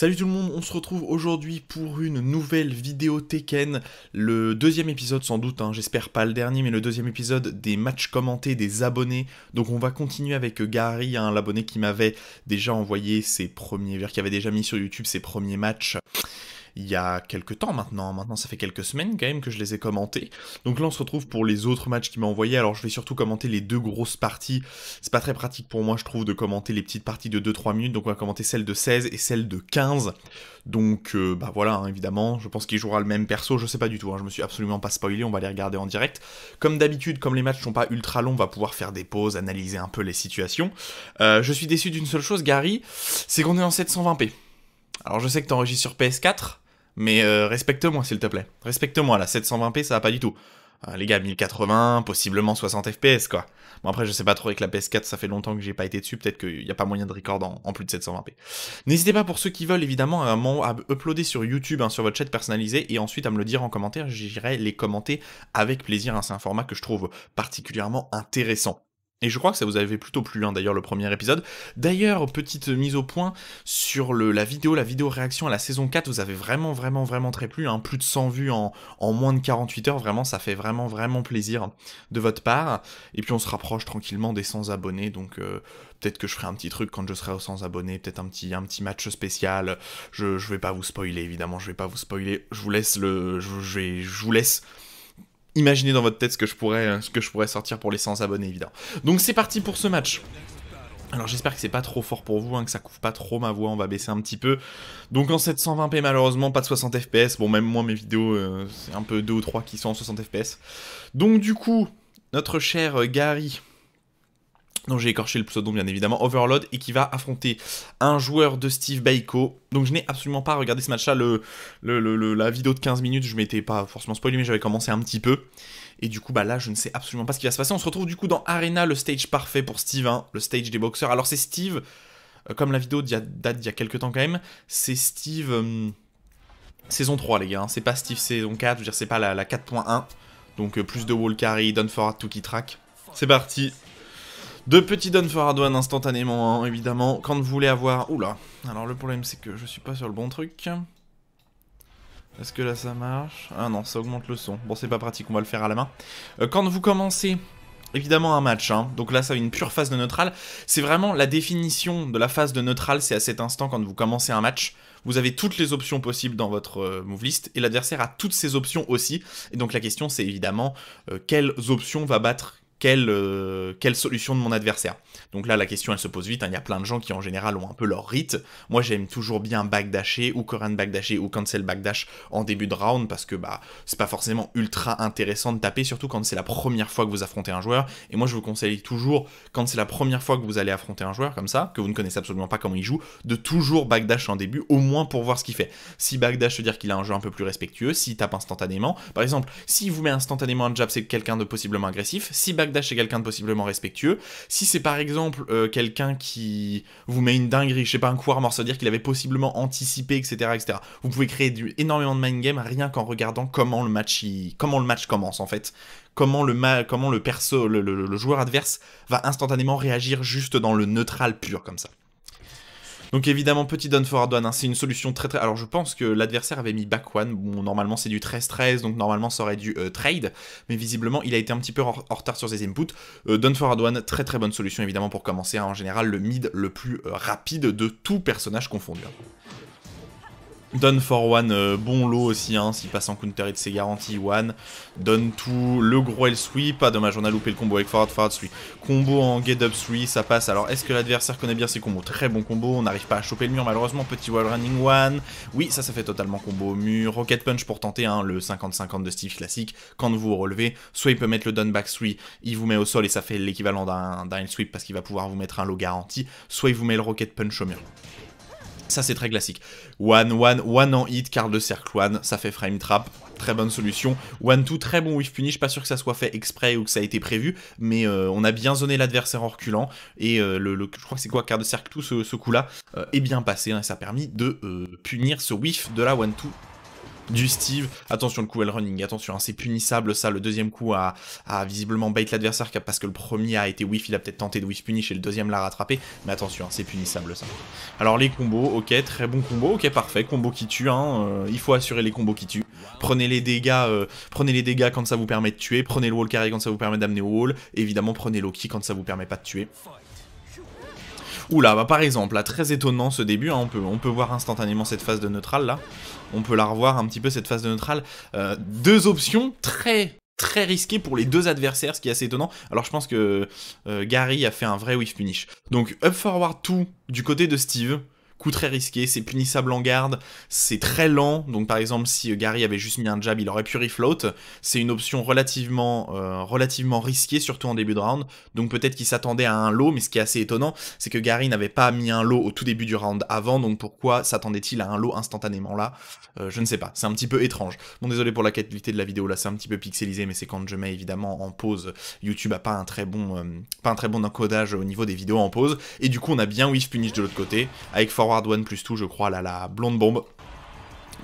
Salut tout le monde, on se retrouve aujourd'hui pour une nouvelle vidéo Tekken, le deuxième épisode sans doute, hein, j'espère pas le dernier, mais le deuxième épisode des matchs commentés des abonnés. Donc on va continuer avec Gary, un hein, l'abonné qui m'avait déjà envoyé ses premiers, qui avait déjà mis sur YouTube ses premiers matchs il y a quelques temps maintenant. Maintenant, ça fait quelques semaines quand même que je les ai commentés. Donc là, on se retrouve pour les autres matchs qu'il m'a envoyés. Alors, je vais surtout commenter les deux grosses parties. C'est pas très pratique pour moi, je trouve, de commenter les petites parties de 2-3 minutes. Donc, on va commenter celle de 16 et celle de 15. Donc, euh, bah voilà, hein, évidemment. Je pense qu'il jouera le même perso. Je sais pas du tout. Hein. je me suis absolument pas spoilé. On va les regarder en direct. Comme d'habitude, comme les matchs sont pas ultra longs, on va pouvoir faire des pauses, analyser un peu les situations. Euh, je suis déçu d'une seule chose, Gary, c'est qu'on est en 720p. Alors je sais que t'enregistres sur PS4, mais euh, respecte-moi s'il te plaît. Respecte-moi, la 720p, ça va pas du tout. Euh, les gars, 1080, possiblement 60 fps, quoi. Bon, après, je sais pas trop avec la PS4, ça fait longtemps que j'ai pas été dessus, peut-être qu'il n'y a pas moyen de record en, plus de 720p. N'hésitez pas, pour ceux qui veulent, évidemment, à, à uploader sur YouTube, hein, sur votre chat personnalisé, et ensuite à me le dire en commentaire, j'irai les commenter avec plaisir, hein, c'est un format que je trouve particulièrement intéressant. Et je crois que ça vous avait plutôt plu, hein, d'ailleurs, le premier épisode. D'ailleurs, petite mise au point sur le, la vidéo, la vidéo réaction à la saison 4, vous avez vraiment, vraiment, vraiment très plu. Hein, plus de 100 vues en, en, moins de 48 heures, vraiment, ça fait vraiment, vraiment plaisir de votre part. Et puis, on se rapproche tranquillement des 100 abonnés, donc euh, peut-être que je ferai un petit truc quand je serai aux 100 abonnés, peut-être un petit, un petit match spécial. Je, je vais pas vous spoiler, évidemment, je vais pas vous spoiler. Je vous laisse le... je, je, vais, je vous laisse imaginez dans votre tête ce que je pourrais, euh, sortir pour les 100 abonnés, évidemment. Donc c'est parti pour ce match. Alors j'espère que c'est pas trop fort pour vous, hein, que ça couvre pas trop ma voix, on va baisser un petit peu. Donc en 720p malheureusement, pas de 60 fps, bon même moi mes vidéos, euh, c'est un peu 2 ou 3 qui sont en 60 fps. Donc du coup, notre cher euh, Gary, donc j'ai écorché le pseudo bien évidemment, Overload, et qui va affronter un joueur de Steve Baiko. Donc je n'ai absolument pas regardé ce match-là, le, la vidéo de 15 minutes, je m'étais pas forcément spoilé, mais j'avais commencé un petit peu. Et du coup, bah là, je ne sais absolument pas ce qui va se passer. On se retrouve du coup dans Arena, le stage parfait pour Steve, hein, le stage des boxeurs. Alors c'est Steve, euh, comme la vidéo date d'il y a quelques temps quand même, c'est Steve euh, saison 3 les gars, hein. c'est pas Steve saison 4, je veux dire c'est pas la, 4.1. Donc euh, plus de wall carry, for for, tout qui track. C'est parti deux petits dons for instantanément, hein, évidemment, quand vous voulez avoir... Oula, alors le problème c'est que je suis pas sur le bon truc. Est-ce que là ça marche Ah non, ça augmente le son. Bon, c'est pas pratique, on va le faire à la main. Euh, quand vous commencez évidemment un match. Hein. Donc là, ça a une pure phase de neutral. C'est vraiment la définition de la phase de neutral, c'est à cet instant quand vous commencez un match. Vous avez toutes les options possibles dans votre euh, move list et l'adversaire a toutes ses options aussi. Et donc la question, c'est évidemment euh, quelles options va battre quelle, euh, quelle solution de mon adversaire. Donc là, la question, elle se pose vite. Hein. Il y a plein de gens qui, en général, ont un peu leur rite. Moi, j'aime toujours bien backdasher ou coran backdasher ou cancel backdash en début de round parce que bah c'est pas forcément ultra intéressant de taper, surtout quand c'est la première fois que vous affrontez un joueur. Et moi, je vous conseille toujours, quand c'est la première fois que vous allez affronter un joueur comme ça, que vous ne connaissez absolument pas comment il joue, de toujours backdash en début, au moins pour voir ce qu'il fait. Si backdash veut dire qu'il a un jeu un peu plus respectueux, s'il tape instantanément, par exemple, s'il vous met instantanément un jab, c'est quelqu'un de possiblement agressif. Si backdash chez quelqu'un de possiblement respectueux. Si c'est par exemple euh, quelqu'un qui vous met une dinguerie, je sais pas, un coureur mort, à dire qu'il avait possiblement anticipé, etc., etc., vous pouvez créer du, énormément de mind game rien qu'en regardant comment le match, comment le match commence en fait. Comment le, comment le perso, le joueur adverse va instantanément réagir juste dans le neutral pur comme ça. Donc évidemment, petit Don for one, hein, c'est une solution très très... Alors je pense que l'adversaire avait mis back one, bon normalement c'est du 13-13, donc normalement ça aurait dû euh, trade, mais visiblement il a été un petit peu en, retard sur ses inputs. Euh, for one, très très bonne solution évidemment pour commencer, hein, en général le mid le plus euh, rapide de tout personnage confondu. Donne for one, euh, bon lot aussi, hein, s'il passe en counter hit c'est garanti, one. Donne tout, le gros L sweep, pas dommage, on a loupé le combo avec forward, forward sweep. Combo en get up sweep, ça passe. Alors est-ce que l'adversaire connaît bien ses combos Très bon combo, on n'arrive pas à choper le mur malheureusement, petit wall running one. Oui, ça, ça fait totalement combo au mur. Rocket punch pour tenter, hein, le 50-50 de Steve classique. Quand vous vous relevez, soit il peut mettre le done back sweep, il vous met au sol et ça fait l'équivalent d'un sweep parce qu'il va pouvoir vous mettre un lot garanti, soit il vous met le rocket punch au mur. Ça, c'est très classique. One, one, one en hit, carte de cercle one, ça fait frame trap. Très bonne solution. One, two, très bon whiff punish. Pas sûr que ça soit fait exprès ou que ça a été prévu, mais euh, on a bien zoné l'adversaire en reculant. Et euh, le, je crois que c'est quoi, carte de cercle tout, ce, coup-là euh, est bien passé. Hein, et ça a permis de punir ce whiff de la one, two du Steve. Attention, le coup elle running, attention, hein, c'est punissable ça. Le deuxième coup a, visiblement bait l'adversaire parce que le premier a été whiff, il a peut-être tenté de whiff punish et le deuxième l'a rattrapé. Mais attention, hein, c'est punissable ça. Alors les combos, ok, très bon combo, ok, parfait, combo qui tue, hein, euh, il faut assurer les combos qui tuent. Prenez les dégâts, euh, prenez les dégâts quand ça vous permet de tuer, prenez le wall carry quand ça vous permet d'amener au wall, évidemment prenez Loki quand ça vous permet pas de tuer. Oula, bah par exemple, là, très étonnant ce début, hein. on, peut, on peut voir instantanément cette phase de neutrale là. On peut la revoir un petit peu cette phase de neutral. Euh, deux options très très risquées pour les deux adversaires, ce qui est assez étonnant. Alors je pense que euh, Gary a fait un vrai whiff punish. Donc up forward 2 du côté de Steve, coup très risqué, c'est punissable en garde, c'est très lent, donc par exemple si euh, Gary avait juste mis un jab, il aurait pu refloat, c'est une option relativement, euh, relativement risquée, surtout en début de round, donc peut-être qu'il s'attendait à un lot, mais ce qui est assez étonnant, c'est que Gary n'avait pas mis un lot au tout début du round avant, donc pourquoi s'attendait-il à un lot instantanément là euh, Je ne sais pas, c'est un petit peu étrange. Bon, désolé pour la qualité de la vidéo, là c'est un petit peu pixelisé, mais c'est quand je mets évidemment en pause, YouTube a pas un très bon, pas un très bon encodage au niveau des vidéos en pause, et du coup on a bien Whiff Punish de l'autre côté, avec Fort hard One plus tout je crois, là, la blonde bombe.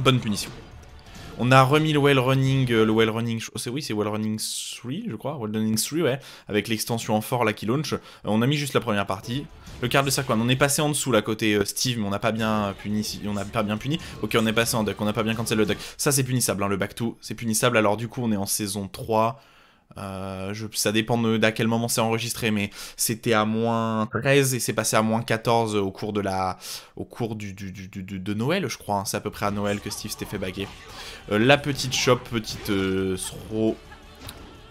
Bonne punition. On a remis le well running, euh, le well running, c'est oui, c'est well running 3, je crois, well running 3, ouais, avec l'extension en fort là qui launch. Euh, on a mis juste la première partie. Le quart de cercle. on est passé en dessous là côté euh, Steve, mais on n'a pas bien puni, on n'a pas bien puni. Ok, on est passé en duck, on n'a pas bien cancel le duck. Ça c'est punissable, hein, le back 2 c'est punissable. Alors du coup, on est en saison 3. Euh, ça dépend d'à quel moment c'est enregistré, mais c'était à moins 13 et c'est passé à moins 14 au cours de la, au cours du, du, du, du de Noël, je crois. Hein. C'est à peu près à Noël que Steve s'était fait baguer. Euh, la petite shop, petite euh,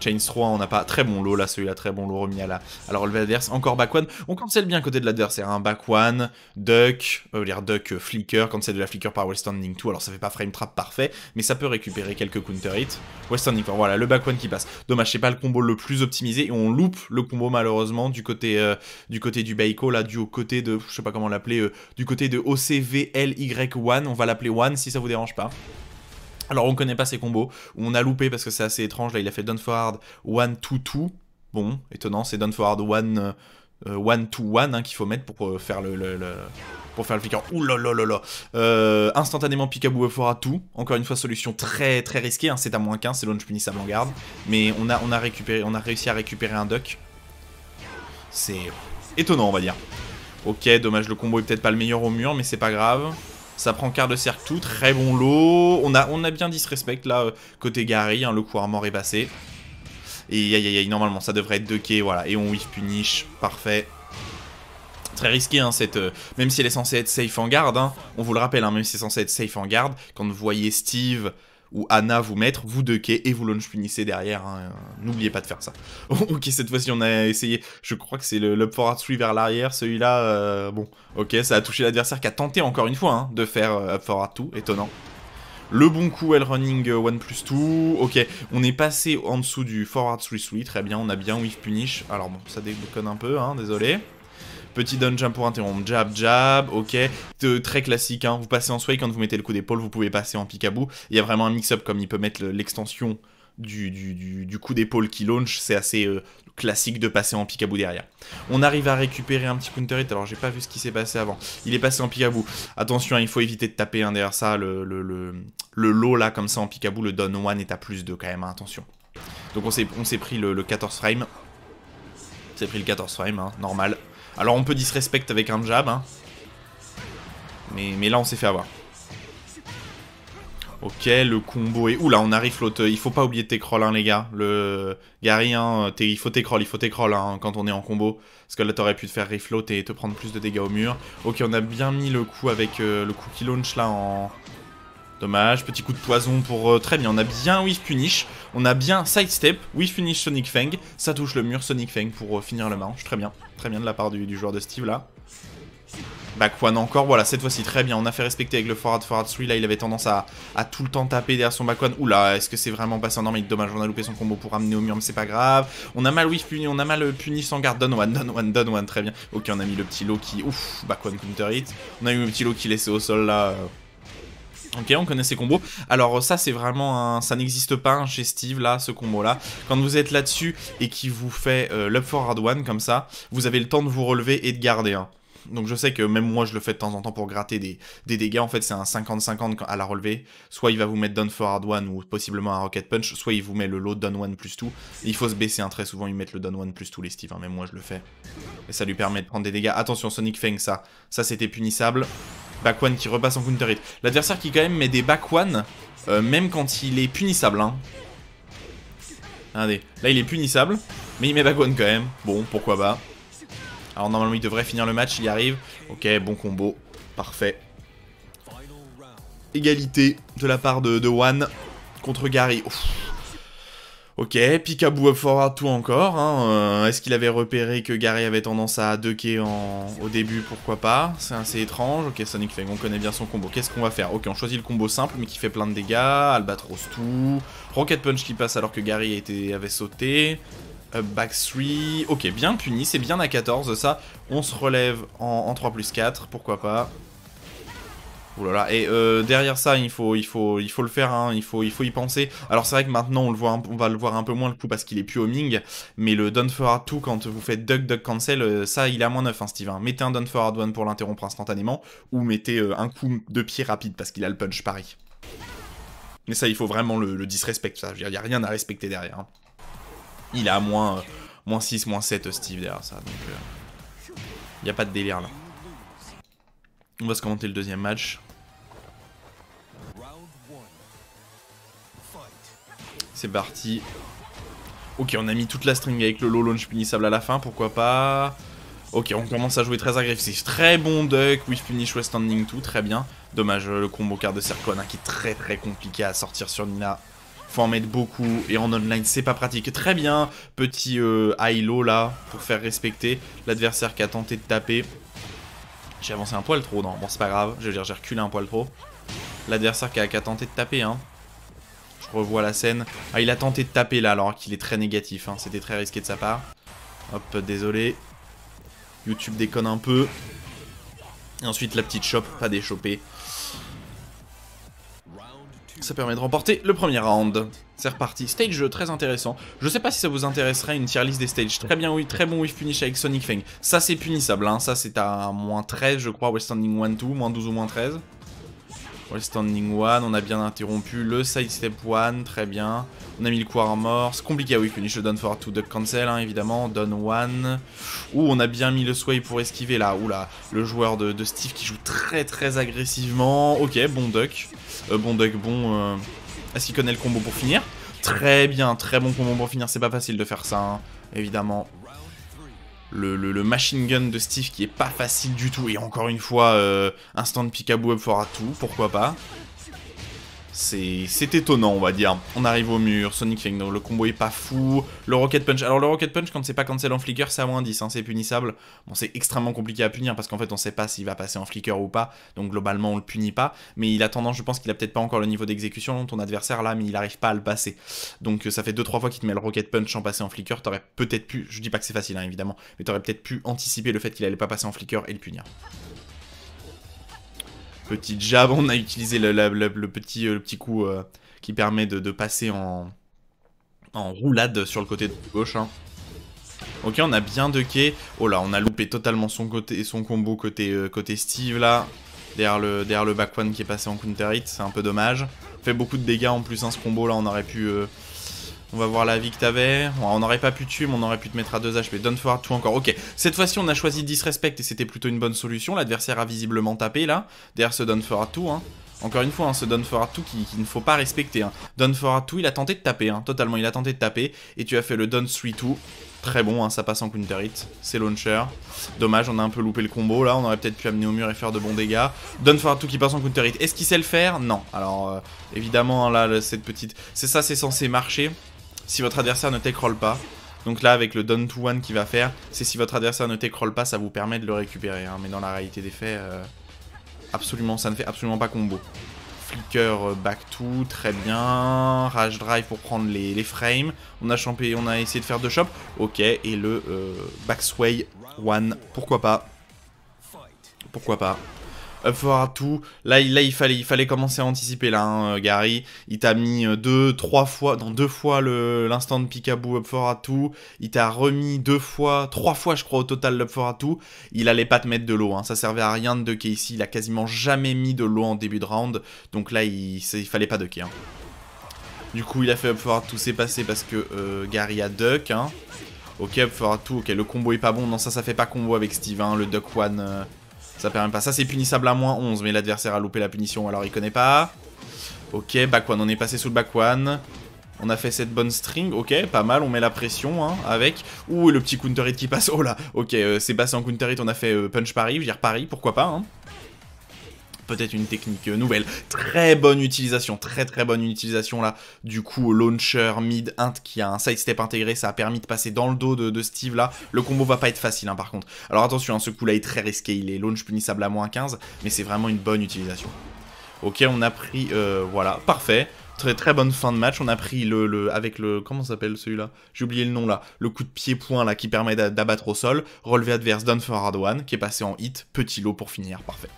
Chains 3, on n'a pas. Très bon lot là, celui-là, très bon lot remis à la, Alors le adverse. Encore back one. On cancel bien côté de l'adversaire. un hein. Back one, duck, euh, veut dire duck, euh, flicker, cancel de la flicker par West Standing 2. Alors ça fait pas frame trap parfait, mais ça peut récupérer quelques counter hits. West Standing voilà, le back one qui passe. Dommage, c'est pas le combo le plus optimisé et on loupe le combo malheureusement du côté, euh, du, côté du Baiko, là, du côté de. Je sais pas comment l'appeler, du côté de OCVLY1. On va l'appeler One si ça vous dérange pas. Alors on connaît pas ses combos, on a loupé parce que c'est assez étrange, là il a fait down forward 1 2 2. Bon, étonnant, c'est down forward 1 1 2 1 qu'il faut mettre pour euh, faire le, pour faire le flicker. Ouh là là là euh, instantanément tout. Encore une fois solution très très risquée, hein. c'est à moins 15, c'est launch punissable en garde, mais on a on a récupéré on a réussi à récupérer un duck. C'est étonnant, on va dire. OK, dommage le combo est peut-être pas le meilleur au mur mais c'est pas grave. Ça prend quart de cercle tout, très bon lot. On a, on a bien disrespect là, euh, côté Gary, hein, le coup armor est passé. Et aïe aïe aïe, normalement ça devrait être ducké, voilà. Et on whiff punish, parfait. Très risqué, hein, cette, euh, même si elle est censée être safe en garde, hein. on vous le rappelle, même si c'est censé être safe en garde, quand vous voyez Steve ou Anna vous mettre, vous duckez et vous launch punissez derrière. Hein. N'oubliez pas de faire ça. ok, cette fois-ci, on a essayé. Je crois que c'est le, up forward three vers l'arrière. Celui-là, euh, bon, ok, ça a touché l'adversaire qui a tenté encore une fois hein, de faire euh, up forward 2. Étonnant. Le bon coup, elle running 1 euh, plus 2. Ok, on est passé en dessous du forward 3 three Très bien, on a bien whiff punish. Alors bon, ça déconne un peu, hein, désolé. Petit dungeon pour interrompre. Jab, jab, ok. très classique, hein. vous passez en sway, quand vous mettez le coup d'épaule, vous pouvez passer en picabou. Il y a vraiment un mix-up, comme il peut mettre l'extension du, coup d'épaule qui launch, c'est assez euh, classique de passer en picabou derrière. On arrive à récupérer un petit counter hit, alors j'ai pas vu ce qui s'est passé avant. Il est passé en picabou. Attention, hein, il faut éviter de taper derrière ça, le, le, low là comme ça en picabou, le down one est à plus de quand même, hein, attention. Donc on s'est pris le, 14 frame. On s'est pris le 14 frame, hein, normal. Alors on peut disrespect avec un jab, hein. mais, mais là on s'est fait avoir. Ok, le combo est... Oula, on a l'autre. Il faut pas oublier de crawl hein, les gars. Le Gary, hein, il faut crawl il faut tes hein, quand on est en combo. Parce que là, t'aurais pu te faire refloat et te prendre plus de dégâts au mur. Ok, on a bien mis le coup avec euh, le coup qui launch là en... Dommage, petit coup de poison pour... Euh, très bien, on a bien Whiff Punish, on a bien Sidestep, Whiff Punish Sonic Fang, ça touche le mur Sonic Fang pour euh, finir le manche, très bien, très bien de la part du, joueur de Steve là. Back one encore, voilà, cette fois-ci très bien, on a fait respecter avec le forward forward 3, là il avait tendance à, tout le temps taper derrière son back one, oula, est-ce que c'est vraiment passé en il dommage, on a loupé son combo pour ramener au mur, mais c'est pas grave, on a mal whiff Punish, on a mal euh, Punish en garde, done one, done one, done one, très bien, ok, on a mis le petit low qui, ouf, back one counter hit, on a eu le petit low qui laissait au sol là, Ok, on connaît ces combos. Alors ça, c'est vraiment un... ça n'existe pas chez Steve, là, ce combo-là. Quand vous êtes là-dessus et qu'il vous fait euh, l'up for hard one, comme ça, vous avez le temps de vous relever et de garder. Hein. Donc je sais que même moi, je le fais de temps en temps pour gratter des, dégâts. En fait, c'est un 50-50 à la relever. Soit il va vous mettre down for hard one ou possiblement un rocket punch, soit il vous met le lot down one plus tout. il faut se baisser, un hein. très souvent, Il mettent le down one plus tout, les Steve. Hein, même moi, je le fais. Et ça lui permet de prendre des dégâts. Attention, Sonic Fang, ça. Ça, c'était punissable. Back one qui repasse en counter hit. L'adversaire qui quand même met des back one, euh, même quand il est punissable. Hein. Regardez, là il est punissable, mais il met back one quand même. Bon, pourquoi pas. Alors normalement il devrait finir le match, il y arrive. Ok, bon combo, parfait. Égalité de la part de, de One contre Gary. Ok, Pikachu up forward tout encore. Hein, euh, est-ce qu'il avait repéré que Gary avait tendance à ducker en... au début Pourquoi pas C'est assez étrange. Ok, Sonic Fang on connaît bien son combo. Qu'est-ce qu'on va faire Ok, on choisit le combo simple mais qui fait plein de dégâts. Albatros tout. Rocket Punch qui passe alors que Gary avait sauté. Up back 3. Ok, bien puni, c'est bien à 14 ça. On se relève en, en 3 plus 4, pourquoi pas. Ouh là là. Et euh, derrière ça, il faut, il faut, il faut le faire. Hein. Il faut, il faut y penser. Alors c'est vrai que maintenant, on le voit, on va le voir un peu moins le coup parce qu'il est plus homing. Mais le Done for Hard 2 quand vous faites Duck Duck Cancel, euh, ça, il a moins 9, hein, Steve. Mettez un Done for Hard 1 pour l'interrompre instantanément, ou mettez euh, un coup de pied rapide parce qu'il a le punch, pareil. Mais ça, il faut vraiment le, disrespect. Ça, il n'y a rien à respecter derrière. Hein. Il a moins, moins 6, moins 7, Steve derrière ça. Donc, il n'y a pas de délire là. On va se commenter le deuxième match. C'est parti. Ok, on a mis toute la string avec le low launch punissable à la fin, pourquoi pas. Ok, on commence à jouer très agressif. Très bon duck, with finish west standing tout, très bien. Dommage, euh, le combo card de Serkon hein, qui est très très compliqué à sortir sur Nina. Faut en mettre beaucoup, et en online c'est pas pratique. Très bien, petit euh, high-low là, pour faire respecter l'adversaire qui a tenté de taper. J'ai avancé un poil trop, non Bon, c'est pas grave, je veux dire, j'ai reculé un poil trop. L'adversaire qui, a, tenté de taper, hein. Je revois la scène. Ah, il a tenté de taper là, alors qu'il est très négatif, hein. C'était très risqué de sa part. Hop, désolé. YouTube déconne un peu. Et ensuite, la petite chope, pas déchopée ça permet de remporter le premier round. C'est reparti, stage très intéressant. Je sais pas si ça vous intéresserait une tier list des stages. Très bien, oui, très bon whiff punish avec Sonic Fang. Ça c'est punissable, hein. ça c'est à moins 13 je crois, West Standing 1-2, moins 12 ou moins 13. Le standing one, on a bien interrompu le sidestep one, très bien. On a mis le quar mort, c'est Compliqué, ah oui, finish le done for to duck cancel, hein, évidemment. Done one. Ouh, on a bien mis le sway pour esquiver là. oula, le joueur de, Steve qui joue très très agressivement. Ok, bon duck. Euh, bon duck, bon. Euh, est-ce qu'il connaît le combo pour finir Très bien, très bon combo pour finir. C'est pas facile de faire ça, hein, évidemment le, le, machine gun de Steve qui est pas facile du tout. Et encore une fois, euh, instant de peekaboo up for tout, pourquoi pas c'est étonnant, on va dire. On arrive au mur, Sonic Fang le combo est pas fou. Le Rocket Punch, alors le Rocket Punch, quand c'est pas cancel en flicker, c'est à moins 10, hein, c'est punissable. Bon, c'est extrêmement compliqué à punir parce qu'en fait, on sait pas s'il va passer en flicker ou pas, donc globalement, on le punit pas. Mais il a tendance, je pense qu'il a peut-être pas encore le niveau d'exécution, ton adversaire là, mais il arrive pas à le passer. Donc euh, ça fait 2-3 fois qu'il te met le Rocket Punch en passer en flicker, t'aurais peut-être pu, je dis pas que c'est facile hein, évidemment, mais t'aurais peut-être pu anticiper le fait qu'il allait pas passer en flicker et le punir. Petite jab, on a utilisé le, euh, petit, coup euh, qui permet de, passer en, en, roulade sur le côté de gauche. Hein. Ok, on a bien ducké. Oh là, on a loupé totalement son, côté, son combo euh, côté, Steve là. Derrière le, derrière le back one qui est passé en counter hit, c'est un peu dommage. Fait beaucoup de dégâts en plus, hein, ce combo là, on aurait pu... On va voir la vie que t'avais. On n'aurait pas pu tuer, mais on aurait pu te mettre à 2 HP. Don't forward, tout encore. Ok. Cette fois-ci, on a choisi Disrespect et c'était plutôt une bonne solution. L'adversaire a visiblement tapé là. Derrière ce Don't fera tout. Hein. Encore une fois, hein, ce Don fera tout qu'il qui ne faut pas respecter. Hein. for tout, 2, il a tenté de taper, hein, totalement, il a tenté de taper. Et tu as fait le Don 3-2. Très bon, hein, ça passe en counter hit. C'est launcher. Dommage, on a un peu loupé le combo là. On aurait peut-être pu amener au mur et faire de bons dégâts. for Forward tout qui passe en counter hit. Est-ce qu'il sait le faire Non. Alors, euh, évidemment, hein, là, cette petite. C'est ça, c'est censé marcher si votre adversaire ne t'écrolle pas. Donc là, avec le down to one qui va faire, c'est si votre adversaire ne t'écrolle pas, ça vous permet de le récupérer. Hein. Mais dans la réalité des faits, euh, absolument, ça ne fait absolument pas combo. Flicker euh, back to, très bien. Rage drive pour prendre les, frames. On a champé, on a essayé de faire deux chops. Ok, et le euh, back sway one, pourquoi pas Pourquoi pas Up for a Là, il, fallait, il fallait commencer à anticiper. Là, hein, euh, Gary, il t'a mis euh, deux, trois fois, dans deux fois l'instant de Picaboo Up for a Il t'a remis deux fois, trois fois, je crois, au total l'Up for a Il allait pas te mettre de l'eau. Hein. Ça servait à rien de ducker ici. Il a quasiment jamais mis de l'eau en début de round. Donc là, il, il fallait pas ducker. Hein. Du coup, il a fait Up for s'est C'est passé parce que euh, Gary a duck. Ok, Up for a Ok, le combo est pas bon. Non, ça, ça fait pas combo avec Steve. Le duck one. Ça permet pas. Ça, c'est punissable à moins 11, mais l'adversaire a loupé la punition, alors il connaît pas. Ok, back one. On est passé sous le back one. On a fait cette bonne string, ok, pas mal, on met la pression hein, avec. Ouh, le petit counter hit qui passe, oh là, ok, euh, c'est passé en counter hit, on a fait euh, punch pari, je veux dire pari, pourquoi pas. Hein peut-être une technique euh, nouvelle. Très bonne utilisation, très très bonne utilisation là du coup launcher mid int qui a un sidestep intégré, ça a permis de passer dans le dos de, Steve là. Le combo va pas être facile hein, par contre. Alors attention, hein, ce coup là est très risqué, il est launch punissable à moins 15, mais c'est vraiment une bonne utilisation. Ok, on a pris, euh, voilà, parfait. Très très bonne fin de match. On a pris le, avec le comment s'appelle celui-là J'ai oublié le nom là. Le coup de pied point là qui permet d'abattre au sol. Relevé adverse down for hard one qui est passé en hit. Petit lot pour finir. Parfait.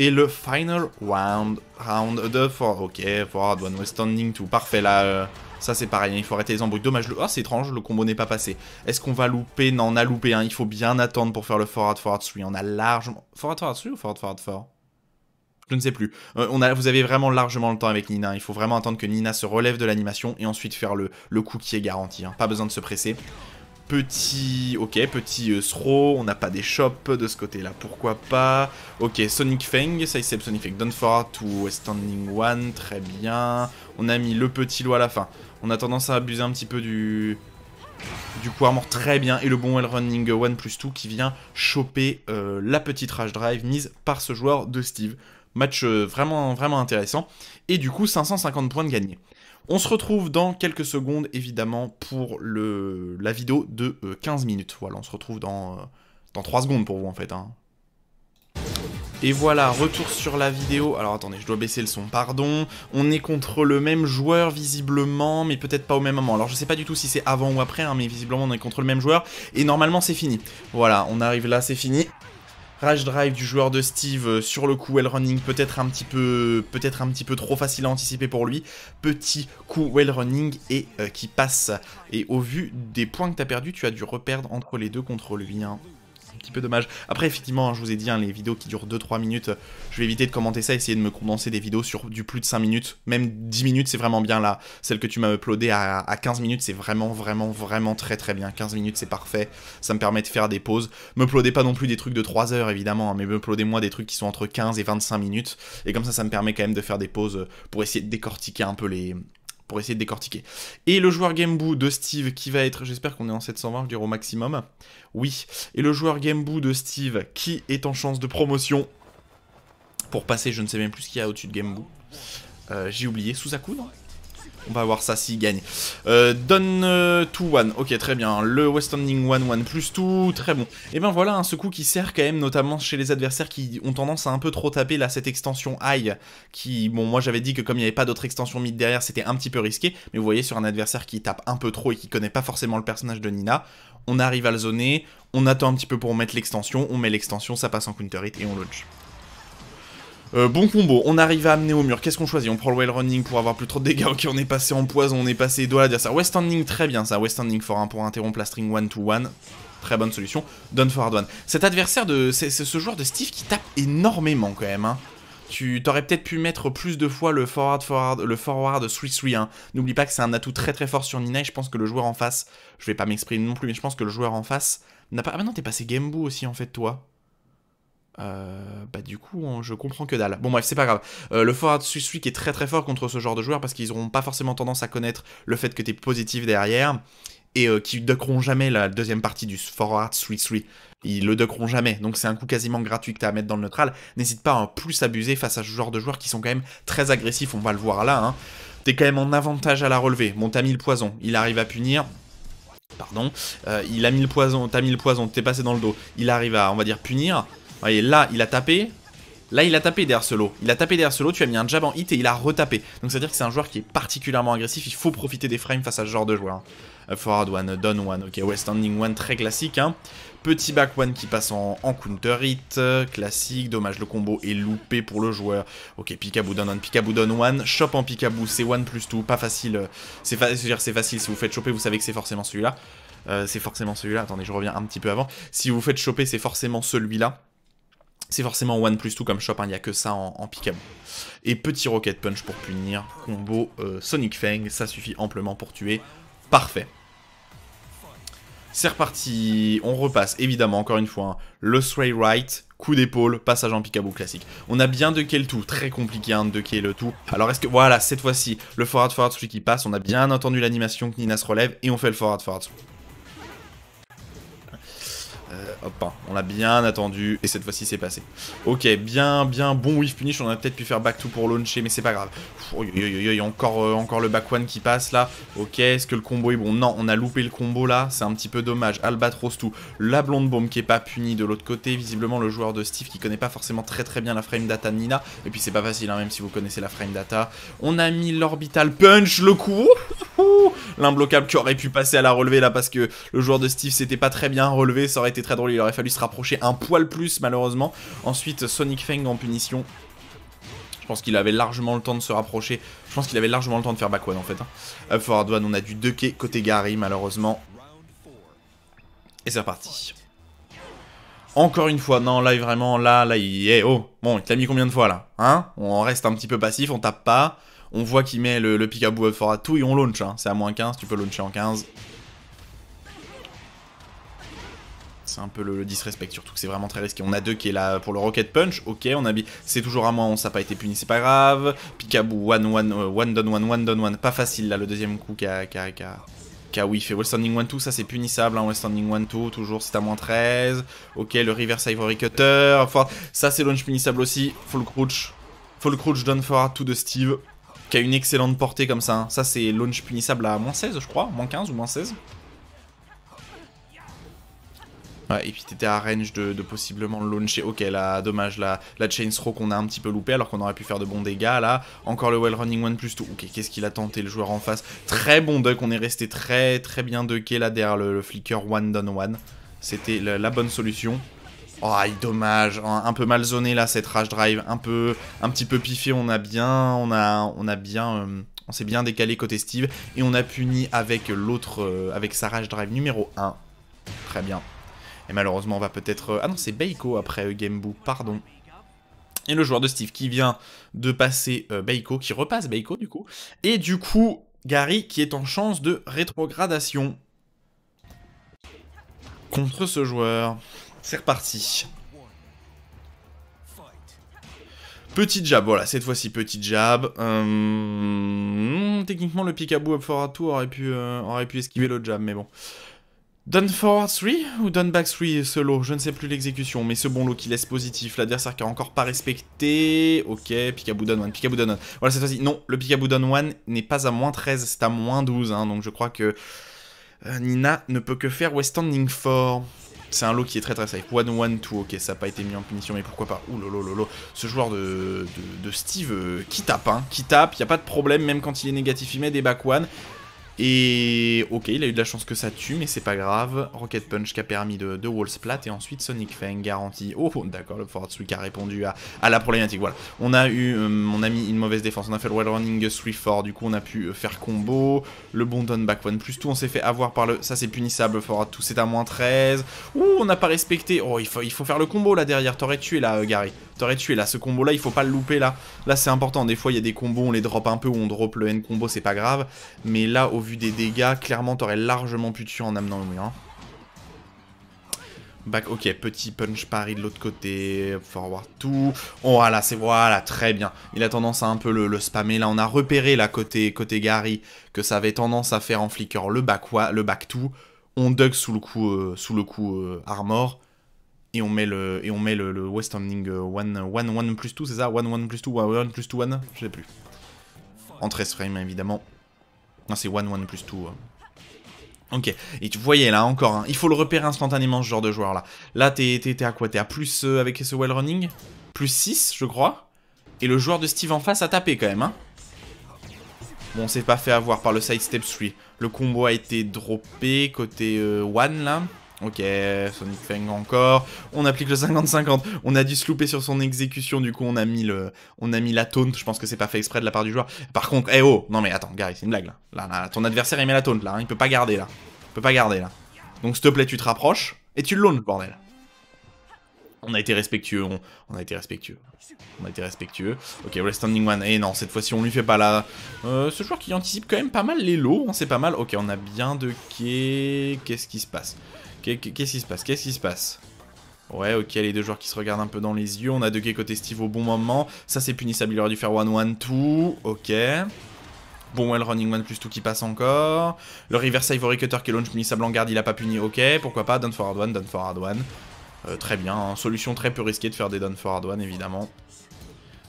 Et le final round, round de for, ok, forward one we're standing two, parfait là, euh, ça c'est pareil, hein. il faut arrêter les embrouilles, dommage, oh, c'est étrange, le combo n'est pas passé. Est-ce qu'on va louper Non, on a loupé un, hein. il faut bien attendre pour faire le forward forward three. on a largement, forward forward three ou forward forward 4 je ne sais plus. Euh, on a, vous avez vraiment largement le temps avec Nina. Il faut vraiment attendre que Nina se relève de l'animation et ensuite faire le, le coup qui est garanti. Hein. Pas besoin de se presser. Petit, ok, petit throw, euh, on n'a pas des shops de ce côté-là, pourquoi pas. Ok, Sonic Fang, ça c'est Sonic Fang, Don't for to Standing One, très bien. On a mis le petit lot à la fin. On a tendance à abuser un petit peu du, du pouvoir mort, très bien et le bon well running one plus 2 qui vient choper euh, la petite rage drive mise par ce joueur de Steve. Match euh, vraiment, vraiment intéressant et du coup 550 points de gagné. On se retrouve dans quelques secondes, évidemment, pour le, la vidéo de 15 euh, minutes. Voilà, on se retrouve dans, euh, dans 3 secondes pour vous, en fait. Hein. Et voilà, retour sur la vidéo. Alors attendez, je dois baisser le son, pardon. On est contre le même joueur visiblement, mais peut-être pas au même moment. Alors je sais pas du tout si c'est avant ou après, hein, mais visiblement on est contre le même joueur. Et normalement c'est fini. Voilà, on arrive là, c'est fini. Rage drive du joueur de Steve euh, sur le coup, well running peut-être un petit peu, peut-être un petit peu trop facile à anticiper pour lui. Petit coup well running et euh, qui passe. Et au vu des points que as perdu, tu as dû reperdre entre les deux contre lui. Hein un petit peu dommage. Après, effectivement, hein, je vous ai dit, hein, les vidéos qui durent 2-3 minutes, euh, je vais éviter de commenter ça, essayer de me condenser des vidéos sur du plus de 5 minutes. Même 10 minutes, c'est vraiment bien là. Celle que tu m'as uploadée à, 15 minutes, c'est vraiment, vraiment, vraiment très très bien. 15 minutes, c'est parfait. Ça me permet de faire des pauses. Me uploadez pas non plus des trucs de 3 heures, évidemment, hein, mais me uploadez moi des trucs qui sont entre 15 et 25 minutes. Et comme ça, ça me permet quand même de faire des pauses euh, pour essayer de décortiquer un peu les, pour essayer de décortiquer. Et le joueur Gameboo de Steve qui va être, j'espère qu'on est en 720, je dirais au maximum. Oui. Et le joueur Gameboo de Steve qui est en chance de promotion pour passer, je ne sais même plus ce qu'il y a au-dessus de Gameboo. Euh, j'ai oublié, Sous-à-coudre on va voir ça s'il gagne. Euh, donne 2-1. ok, très bien. Le West Ending 1-1 plus 2. Très bon. Et eh ben voilà, un ce qui sert quand même notamment chez les adversaires qui ont tendance à un peu trop taper là cette extension high. Qui, bon, moi j'avais dit que comme il n'y avait pas d'autre extension mid derrière, c'était un petit peu risqué. Mais vous voyez, sur un adversaire qui tape un peu trop et qui connaît pas forcément le personnage de Nina, on arrive à le zoner. On attend un petit peu pour mettre l'extension. On met l'extension, ça passe en counter hit et on launch. Euh, bon combo, on arrive à amener au mur, qu'est-ce qu'on choisit On prend le Whale running pour avoir plus trop de dégâts, ok on est passé en poison, on est passé doit à dire ça. West standing très bien ça, West standing for 1 hein, pour interrompre la string 1 to 1, très bonne solution. Done Forward one. Cet adversaire de. C'est ce joueur de Steve qui tape énormément quand même hein. Tu t'aurais peut-être pu mettre plus de fois le forward forward le forward 3-3-1. Hein. N'oublie pas que c'est un atout très très fort sur Nina je pense que le joueur en face, je vais pas m'exprimer non plus, mais je pense que le joueur en face n'a pas. Ah bah non t'es passé Gameboo aussi en fait toi. Euh, bah du coup, hein, je comprends que dalle. Bon bref, c'est pas grave. Euh, le forward Swiss qui est très très fort contre ce genre de joueurs parce qu'ils auront pas forcément tendance à connaître le fait que t'es positif derrière et euh, qui duckeront jamais la deuxième partie du forward sweet 3 Ils le duckeront jamais, donc c'est un coup quasiment gratuit que t'as à mettre dans le neutral. N'hésite pas à en plus abuser face à ce genre de joueurs qui sont quand même très agressifs, on va le voir là. Hein. T'es quand même en avantage à la relever Bon, t'as mis le poison, il arrive à punir. Pardon, il a mis le poison, t'as mis le poison, t'es passé dans le dos. Il arrive à, on va dire, punir. Voyez, là, il a tapé. Là, il a tapé derrière ce lot. Il a tapé derrière ce lot, tu as mis un jab en hit et il a retapé. Donc, ça veut dire que c'est un joueur qui est particulièrement agressif. Il faut profiter des frames face à ce genre de joueur. Hein. Euh, forward one, down one, ok, West standing one, très classique. Hein. Petit back one qui passe en, counter hit, classique. Dommage, le combo est loupé pour le joueur. Ok, picabou down one, picabou down one. Chop en picabou, c'est one plus tout. Pas facile. Euh, c'est c'est facile, si vous faites choper, vous savez que c'est forcément celui-là. Euh, c'est forcément celui-là. Attendez, je reviens un petit peu avant. Si vous faites choper, c'est forcément celui-là. C'est forcément one plus 2 comme shop, hein. il n'y a que ça en, en Et petit Rocket Punch pour punir, combo euh, Sonic Fang, ça suffit amplement pour tuer, parfait. C'est reparti, on repasse évidemment encore une fois hein. le sway right, coup d'épaule, passage en picabo classique. On a bien ducké le tout, très compliqué hein, de ducker le tout. Alors est-ce que, voilà, cette fois-ci, le forward forward celui qui passe, on a bien entendu l'animation que Nina se relève et on fait le forward forward euh, hop, hein. on l'a bien attendu et cette fois-ci c'est passé. Ok, bien, bien, bon whiff punish. On a peut-être pu faire back 2 pour launcher, mais c'est pas grave. Il encore, euh, encore le back one qui passe là. Ok, est-ce que le combo est bon Non, on a loupé le combo là. C'est un petit peu dommage. Albatros 2, la blonde bombe qui est pas punie de l'autre côté. Visiblement, le joueur de Steve qui connaît pas forcément très très bien la frame data de Nina. Et puis c'est pas facile, hein, même si vous connaissez la frame data. On a mis l'orbital punch, le coup. L'imblocable qui aurait pu passer à la relever là parce que le joueur de Steve s'était pas très bien relevé. Ça aurait été très drôle. Il aurait fallu se rapprocher un poil plus malheureusement. Ensuite, Sonic Feng en punition. Je pense qu'il avait largement le temps de se rapprocher. Je pense qu'il avait largement le temps de faire back one en fait. Hein. Up forward one, on a du ducker côté Gary malheureusement. Et c'est reparti. Encore une fois, non, là, vraiment, là, là, il est... Oh, bon, il t'a mis combien de fois, là Hein On reste un petit peu passif, on tape pas. On voit qu'il met le, le Picaboo for à tout et on launch. Hein. C'est à moins 15, tu peux launcher en 15. C'est un peu le, disrespect, surtout que c'est vraiment très risqué. On a deux qui est là pour le Rocket Punch. Ok, on a C'est toujours à moins 11, ça n'a pas été puni, c'est pas grave. Picaboo, 1 one, one, euh, one, 1, one, one, 1, one. Pas facile là, le deuxième coup qui a, qui a, qui a... Kawi fait standing 1-2, ça c'est punissable, hein, standing 1-2, toujours c'est à moins 13. Ok, le Reverse Ivory Cutter, ça c'est launch punissable aussi, Full Crouch, Full Crouch done for tout de Steve qui a une excellente portée comme ça. Hein. Ça, c'est launch punissable à moins 16, je crois. Moins 15 ou moins 16. Ouais, et puis t'étais à range de, possiblement possiblement launcher. Ok, là, dommage, la, chain throw qu'on a un petit peu loupé alors qu'on aurait pu faire de bons dégâts. Là, encore le well running one plus 2. Ok, qu'est-ce qu'il a tenté le joueur en face Très bon duck, on est resté très très bien ducké là derrière le, flicker one done one. C'était la bonne solution. Oh, dommage, oh, un peu mal zoné là cette rage Drive, un peu, un petit peu piffé, on a bien, on a, on a bien, euh, on s'est bien décalé côté Steve et on a puni avec l'autre, euh, avec sa rage Drive numéro 1. Très bien. Et malheureusement, on va peut-être, euh, ah non, c'est Beiko après Gameboo, pardon. Et le joueur de Steve qui vient de passer Beiko, qui repasse Beiko du coup, et du coup Gary qui est en chance de rétrogradation contre ce joueur. C'est reparti. Petit jab, voilà, cette fois-ci, petit jab. Euh, techniquement, le Picaboo up forward 2 aurait pu, euh, aurait pu esquiver le jab, mais bon. Done forward 3 ou done back 3 ce Je ne sais plus l'exécution, mais ce bon lot qui laisse positif. L'adversaire qui n'a encore pas respecté. Ok, peekaboo done 1, peekaboo done 1. Voilà, cette fois-ci, non, le pickaboo done 1 n'est pas à moins 13, c'est à moins 12, hein, donc je crois que euh, Nina ne peut que faire West Standing 4 c'est un lot qui est très très safe. 1-1-2, one, ok, ça n'a pas été mis en punition, mais pourquoi pas Ouh Ce joueur de, de, Steve euh, qui tape, hein, qui tape, il n'y a pas de problème, même quand il est négatif, il met des back one. Et ok, il a eu de la chance que ça tue, mais c'est pas grave. Rocket Punch qui a permis de, wall splat et ensuite Sonic Fang garanti. Oh, d'accord, le Forward a répondu à, la problématique. Voilà, on a eu, euh, mon ami une mauvaise défense. On a fait le well running 3-4, du coup on a pu euh, faire combo. Le bon down back one plus tout, on s'est fait avoir par le. Ça c'est punissable, Forward tout, c'est à moins 13. Ouh, on n'a pas respecté. Oh, il faut, il faut faire le combo là derrière, t'aurais tué là, euh, Gary t'aurais tué. Là, ce combo-là, il faut pas le louper, là. Là, c'est important. Des fois, il y a des combos, on les drop un peu, ou on drop le N combo, c'est pas grave. Mais là, au vu des dégâts, clairement, t'aurais largement pu tuer en amenant le mur hein. Back, ok, petit punch pari de l'autre côté, forward tout. Oh, là c'est voilà, très bien. Il a tendance à un peu le, spammer. Là, on a repéré, là, côté, côté Gary, que ça avait tendance à faire en flicker le back, le back tout. On duck sous le coup, euh, sous le coup euh, armor et on met le, et on met le, West Ending 1, 1, 1 plus 2, c'est ça 1, 1 plus 2, 1, 1 plus 2, 1 Je sais plus. En 13 frames, évidemment. Non, c'est 1, 1 plus 2. Euh. Ok, et tu voyais là encore, hein, il faut le repérer instantanément ce genre de joueur là. Là t'es à quoi T'es à plus euh, avec ce well running Plus 6 je crois. Et le joueur de Steve en face a tapé quand même. Hein. Bon on s'est pas fait avoir par le sidestep 3. Le combo a été droppé côté 1 euh, là. Ok, Sonic Fang encore. On applique le 50-50. On a dû se sur son exécution, du coup on a mis le, on a mis la taunt. Je pense que c'est pas fait exprès de la part du joueur. Par contre, eh oh, non mais attends, Gary, c'est une blague là. Là, Ton adversaire il met la taunt là, hein. il peut pas garder là. Il peut pas garder là. Donc s'il te plaît, tu te rapproches et tu le bordel. On a été respectueux, on, a été respectueux. On a été respectueux. Ok, standing One. eh non, cette fois-ci, on lui fait pas la... Euh, ce joueur qui anticipe quand même pas mal les lots, on hein, sait pas mal. Ok, on a bien de quai. Qu'est-ce qui se passe Qu'est-ce qui se passe Qu'est-ce qui se passe Ouais, ok, les deux joueurs qui se regardent un peu dans les yeux. On a deux côté Steve au bon moment. Ça, c'est punissable. Il aurait dû faire 1-1-2. Ok. Bon, well, running one plus tout qui passe encore. Le reverse Ivory Cutter qui est launch punissable en garde. Il a pas puni. Ok, pourquoi pas. for one, one, done forward hard euh, très bien. Hein. Solution très peu risquée de faire des for hard one, évidemment.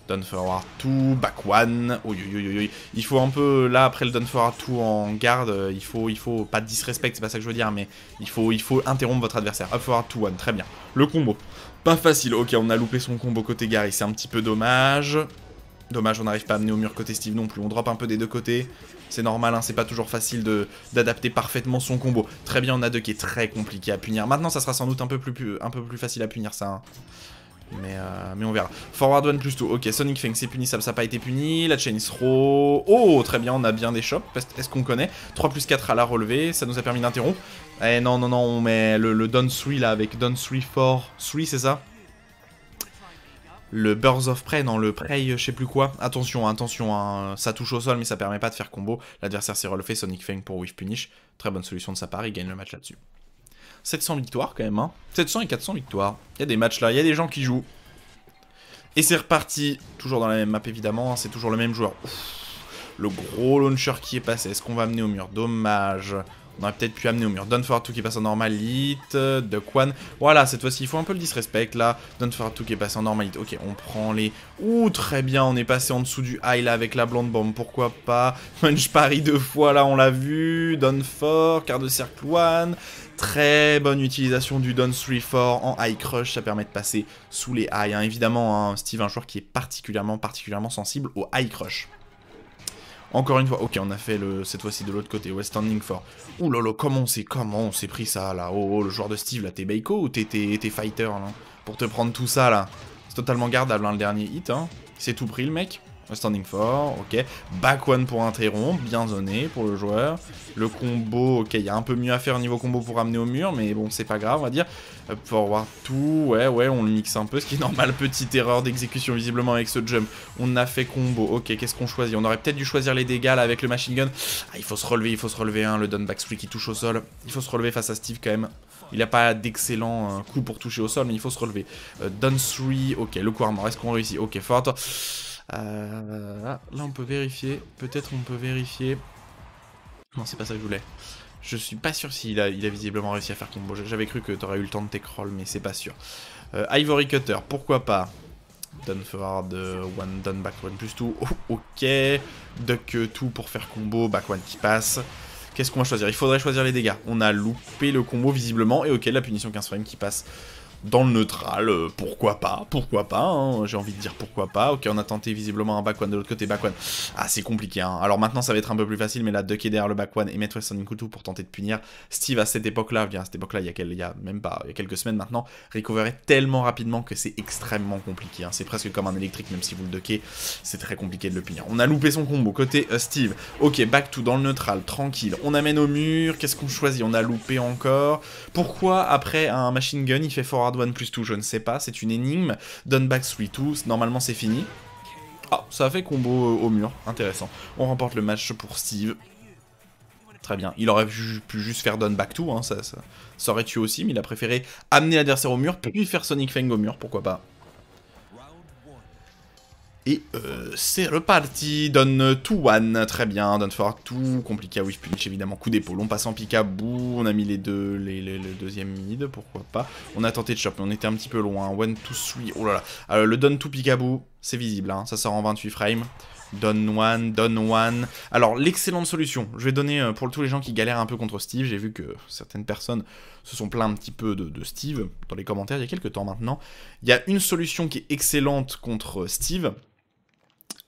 Down forward 2, back one. il faut un peu, là, après le down forward 2 en garde, euh, il faut, il faut pas disrespect, c'est pas ça que je veux dire, mais il faut, il faut interrompre votre adversaire. Up forward 2, one, très bien. Le combo. Pas facile. Ok, on a loupé son combo côté Gary, c'est un petit peu dommage. Dommage, on n'arrive pas à amener au mur côté Steve non plus. On drop un peu des deux côtés. C'est normal, hein, c'est pas toujours facile d'adapter parfaitement son combo. Très bien, on a deux qui est très compliqué à punir. Maintenant, ça sera sans doute un peu plus, un peu plus facile à punir ça. Hein. Euh, mais, on verra. Forward 1 plus 2. Ok, Sonic Feng c'est punissable, ça n'a pas été puni. La is Row. Oh, très bien, on a bien des shops. Est-ce qu'on connaît 3 plus 4 à la relevée, ça nous a permis d'interrompre. Eh non, non, non, on met le, le 3 là avec Don 3 4. 3, c'est ça le burst of Prey, non, le Prey, je sais plus quoi. Attention, attention, hein, ça touche au sol, mais ça permet pas de faire combo. L'adversaire s'est relevé, Sonic Feng pour Whiff Punish. Très bonne solution de sa part, il gagne le match là-dessus. 700 victoires quand même, hein. 700 et 400 victoires. Il y a des matchs là, il y a des gens qui jouent. Et c'est reparti, toujours dans la même map évidemment, c'est toujours le même joueur. Le gros launcher qui est passé, est-ce qu'on va amener au mur Dommage. On aurait peut-être pu amener au mur Dunford2 qui passe en normalite, euh, De Quan. Voilà, cette fois-ci, il faut un peu le disrespect là. Dunford2 qui est passé en normalite. Ok, on prend les. Ouh, très bien, on est passé en dessous du high là avec la blonde bombe. Pourquoi pas Munch Paris deux fois là, on l'a vu. Dunford, quart de cercle 1. Très bonne utilisation du Don 3-4 en high crush, ça permet de passer sous les high. Hein. Évidemment, hein, Steve, un joueur qui est particulièrement, particulièrement sensible au high crush. Encore une fois, ok, on a fait le, cette fois-ci de l'autre côté, West Standing for. Ouh là là, comment on s'est, comment on s'est pris ça là oh, oh le joueur de Steve là, t'es Beiko ou t'es, fighter là Pour te prendre tout ça là C'est totalement gardable hein, le dernier hit, hein. C'est tout pris le mec. Standing 4, ok. Back one pour interrompre, bien zoné pour le joueur. Le combo, ok, il y a un peu mieux à faire au niveau combo pour ramener au mur, mais bon, c'est pas grave, on va dire. forward euh, tout, ouais, ouais, on le mixe un peu, ce qui est normal. Petite erreur d'exécution, visiblement, avec ce jump. On a fait combo, ok, qu'est-ce qu'on choisit On aurait peut-être dû choisir les dégâts, là, avec le machine gun. Ah, il faut se relever, il faut se relever, hein, le down back qui touche au sol. Il faut se relever face à Steve, quand même. Il n'a pas d'excellent euh, coup pour toucher au sol, mais il faut se relever. Euh, Done 3, ok, le coup armor, est-ce qu'on réussit Ok, fort. Euh, là, on peut vérifier. Peut-être on peut vérifier. Non, c'est pas ça que je voulais. Je suis pas sûr s'il a, il a visiblement réussi à faire combo. J'avais cru que t'aurais eu le temps de te mais c'est pas sûr. Euh, Ivory Cutter, pourquoi pas Done forward, euh, one done back, one plus two. Oh, ok. Duck tout pour faire combo, back one qui passe. Qu'est-ce qu'on va choisir Il faudrait choisir les dégâts. On a loupé le combo visiblement. Et ok, la punition 15 frames qui passe dans le neutral, euh, pourquoi pas, pourquoi pas, hein, j'ai envie de dire pourquoi pas. Ok, on a tenté visiblement un back one de l'autre côté, back one. Ah, c'est compliqué, hein. Alors maintenant, ça va être un peu plus facile, mais là, ducker derrière le back one et mettre son couteau pour tenter de punir. Steve, à cette époque-là, eh bien à cette époque-là, il y, a même pas, il y a quelques semaines maintenant, recoverait tellement rapidement que c'est extrêmement compliqué. Hein. C'est presque comme un électrique, même si vous le duckez, c'est très compliqué de le punir. On a loupé son combo, côté euh, Steve. Ok, back to dans le neutral, tranquille. On amène au mur, qu'est-ce qu'on choisit On a loupé encore. Pourquoi, après un machine gun, il fait fort plus 2, je ne sais pas, c'est une énigme. Down back 3-2, normalement c'est fini. Ah, ça fait combo euh, au mur, intéressant. On remporte le match pour Steve. Très bien, il aurait pu, juste faire Down back 2, hein, ça, ça, aurait tué aussi, mais il a préféré amener l'adversaire au mur, puis faire Sonic Fang au mur, pourquoi pas. Et euh, c'est reparti, donne to one, très bien, donne for tout, compliqué à whiff évidemment, coup d'épaule, on passe en pick on a mis les deux, les, deuxième mid, pourquoi pas. On a tenté de chop, mais on était un petit peu loin, one, to three, oh là là. le donne to pick c'est visible, hein. ça sort en 28 frames. Donne one, donne one. Alors, l'excellente solution, je vais donner euh, pour tous les gens qui galèrent un peu contre Steve, j'ai vu que certaines personnes se sont plaintes un petit peu de, de, Steve dans les commentaires il y a quelques temps maintenant. Il y a une solution qui est excellente contre Steve,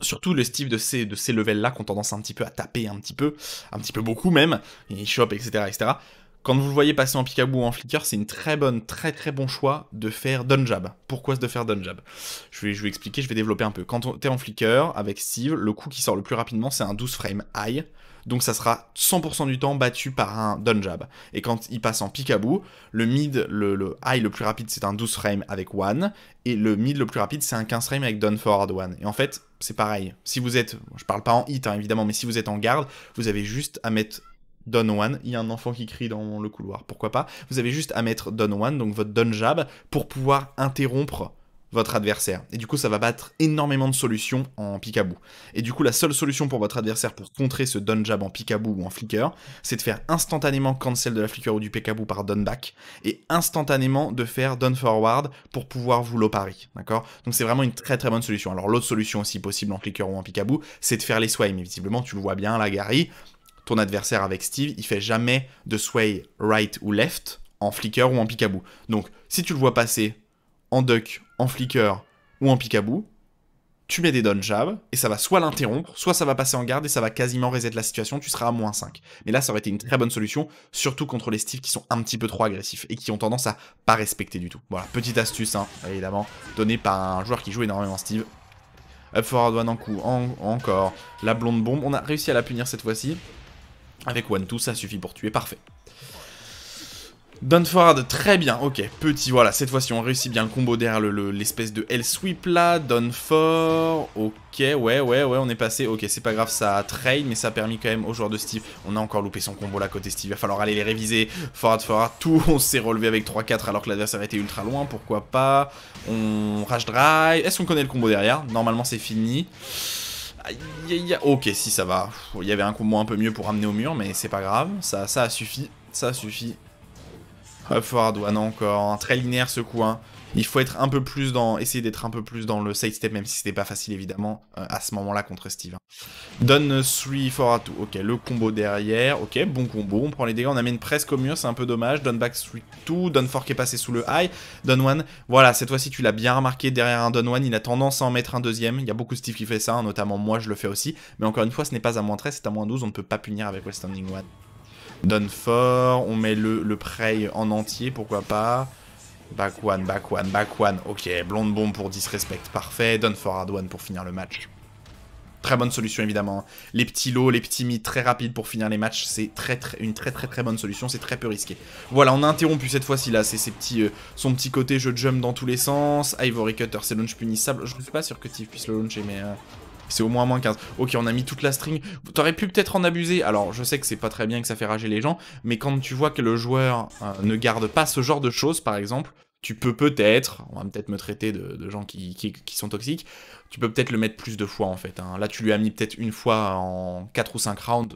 Surtout le Steve de ces, de ces levels-là qui ont tendance un petit peu à taper un petit peu, un petit peu beaucoup même, et shop, etc., etc. Quand vous le voyez passer en picabou ou en Flicker, c'est une très bonne, très très bon choix de faire Dunjab. Jab. Pourquoi de faire Dunjab je vais, je vais expliquer, je vais développer un peu. Quand t'es en Flicker, avec Steve, le coup qui sort le plus rapidement, c'est un 12 frame high donc ça sera 100% du temps battu par un Dunjab. Et quand il passe en peekaboo, le mid, le, high le plus rapide c'est un 12 frame avec one, et le mid le plus rapide c'est un 15 frame avec done forward one. Et en fait, c'est pareil. Si vous êtes, je parle pas en hit hein, évidemment, mais si vous êtes en garde, vous avez juste à mettre Don One, il y a un enfant qui crie dans le couloir, pourquoi pas. Vous avez juste à mettre done One, donc votre Dunjab, pour pouvoir interrompre votre adversaire. Et du coup, ça va battre énormément de solutions en picabou. Et du coup, la seule solution pour votre adversaire pour contrer ce don jab en picabou ou en flicker, c'est de faire instantanément cancel de la flicker ou du picabou par done back et instantanément de faire done forward pour pouvoir vous l'opari. D'accord Donc, c'est vraiment une très très bonne solution. Alors, l'autre solution aussi possible en flicker ou en picabou, c'est de faire les sway. Mais visiblement, tu le vois bien la Gary. Ton adversaire avec Steve, il fait jamais de sway right ou left en flicker ou en picabou. Donc, si tu le vois passer en duck en flicker ou en picabou, tu mets des donjabs et ça va soit l'interrompre, soit ça va passer en garde et ça va quasiment reset la situation, tu seras à moins 5. Mais là, ça aurait été une très bonne solution, surtout contre les Steve qui sont un petit peu trop agressifs et qui ont tendance à pas respecter du tout. Voilà, petite astuce, hein, évidemment, donnée par un joueur qui joue énormément Steve. Up forward one en coup, encore. La blonde bombe, on a réussi à la punir cette fois-ci. Avec one two, ça suffit pour tuer, parfait. Donford très bien, ok, petit, voilà, cette fois-ci on réussit bien le combo derrière l'espèce le, de L-sweep là, Donford, ok, ouais, ouais, ouais, on est passé, ok, c'est pas grave, ça a trade, mais ça a permis quand même au joueur de Steve, on a encore loupé son combo là côté Steve, il va falloir aller les réviser, forward, forward, tout, on s'est relevé avec 3-4 alors que l'adversaire était ultra loin, pourquoi pas, on rush drive, est-ce qu'on connaît le combo derrière Normalement c'est fini. Ok, si ça va. Il y avait un combo un peu mieux pour ramener au mur, mais c'est pas grave. Ça, ça a suffi. Ça a suffi. Up forward non encore, très linéaire ce coup. Hein. Il faut être un peu plus dans, essayer d'être un peu plus dans le side step, même si c'était pas facile évidemment euh, à ce moment-là contre Steve. Hein. Donne 3 à 2, ok, le combo derrière, ok, bon combo, on prend les dégâts, on amène presque au mur, c'est un peu dommage. Donne back 3 tout donne 4 qui est passé sous le high, donne one voilà, cette fois-ci tu l'as bien remarqué, derrière un done 1, il a tendance à en mettre un deuxième, il y a beaucoup de Steve qui fait ça, hein, notamment moi je le fais aussi, mais encore une fois ce n'est pas à moins 13, c'est à moins 12, on ne peut pas punir avec West standing 1 donne fort, on met le, prey en entier, pourquoi pas. Back one, back one, back one. Ok, blonde bombe pour disrespect, parfait. Donne fort hard one pour finir le match. Très bonne solution évidemment. Hein. Les petits lots, les petits mythes très rapides pour finir les matchs, c'est très, une très très très bonne solution, c'est très peu risqué. Voilà, on a interrompu cette fois-ci là, c'est ses petits, euh, son petit côté je jump dans tous les sens, Ivory Cutter c'est launch punissable, je ne suis pas sûr que tu puisse le launcher mais... Euh, c'est au moins moins 15. Ok, on a mis toute la string. T'aurais pu peut-être en abuser. Alors, je sais que c'est pas très bien que ça fait rager les gens, mais quand tu vois que le joueur euh, ne garde pas ce genre de choses, par exemple, tu peux peut-être, on va peut-être me traiter de, gens qui, sont toxiques, tu peux peut-être le mettre plus de fois en fait. Hein. Là, tu lui as mis peut-être une fois en 4 ou 5 rounds,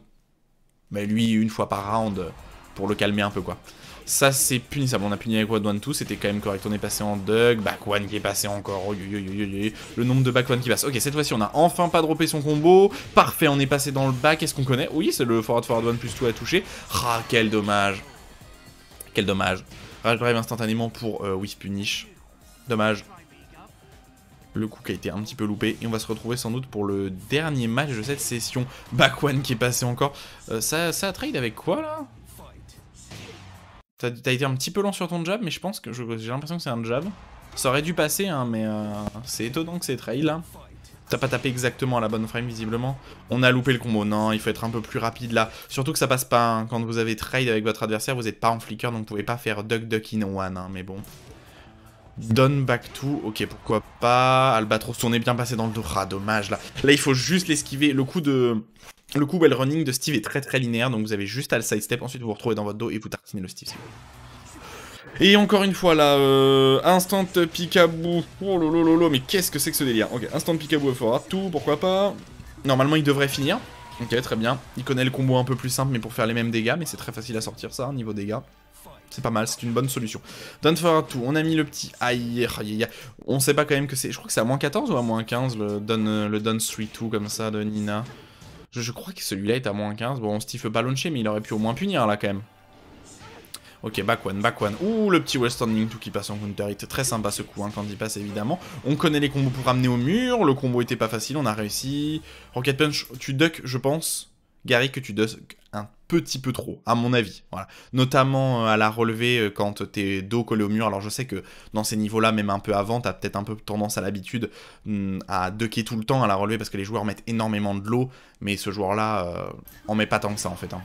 mais lui, une fois par round pour le calmer un peu quoi. Ça, c'est punissable. On a puni avec One 2, c'était quand même correct. On est passé en duck. Back One qui est passé encore. Oh, le nombre de Back One qui passe. Ok, cette fois-ci, on a enfin pas droppé son combo. Parfait, on est passé dans le back. quest ce qu'on connaît Oui, c'est le forward forward one plus tout à toucher. Ah, quel dommage. Quel dommage. Rage Drive instantanément pour euh, Punish. Dommage. Le coup qui a été un petit peu loupé. Et on va se retrouver sans doute pour le dernier match de cette session. Back One qui est passé encore. Euh, ça, ça trade avec quoi là T'as été un petit peu lent sur ton jab, mais je pense que j'ai l'impression que c'est un jab. Ça aurait dû passer, hein, mais euh, c'est étonnant que c'est trail. là. T'as pas tapé exactement à la bonne frame, visiblement. On a loupé le combo. Non, il faut être un peu plus rapide là. Surtout que ça passe pas. Hein. Quand vous avez trade avec votre adversaire, vous n'êtes pas en flicker, donc vous pouvez pas faire duck duck in one. Hein, mais bon. Done back to, ok pourquoi pas, Albatros, on est bien passé dans le dos, ah dommage là. Là il faut juste l'esquiver, le coup de... Le coup well running de Steve est très très linéaire, donc vous avez juste à le sidestep, ensuite vous vous retrouvez dans votre dos et vous tartinez le Steve Et encore une fois là, euh, instant instant picabou, oh lolo mais qu'est-ce que c'est que ce délire Ok, instant picabou forward tout, pourquoi pas. Normalement il devrait finir, ok très bien, il connaît le combo un peu plus simple mais pour faire les mêmes dégâts, mais c'est très facile à sortir ça, niveau dégâts. C'est pas mal, c'est une bonne solution. Don't for to, on a mis le petit aïe, aïe, aïe. On sait pas quand même que c'est. Je crois que c'est à moins 14 ou à moins 15 le done, le Two, 3-2 comme ça de Nina. Je, crois que celui-là est à moins 15. Bon, on stiffe pas launcher, mais il aurait pu au moins punir là quand même. Ok, back one, back one. Ouh, le petit Western Wing 2 qui passe en counter. Il était très sympa ce coup hein, quand il passe, évidemment. On connaît les combos pour ramener au mur. Le combo était pas facile, on a réussi. Rocket Punch, tu duck, je pense. Gary que tu doses un petit peu trop, à mon avis. Voilà. Notamment euh, à la relever euh, quand t'es dos collé au mur. Alors je sais que dans ces niveaux-là, même un peu avant, t'as peut-être un peu tendance à l'habitude hmm, à ducker tout le temps à la relever parce que les joueurs mettent énormément de l'eau, mais ce joueur-là on euh, en met pas tant que ça en fait. Hein.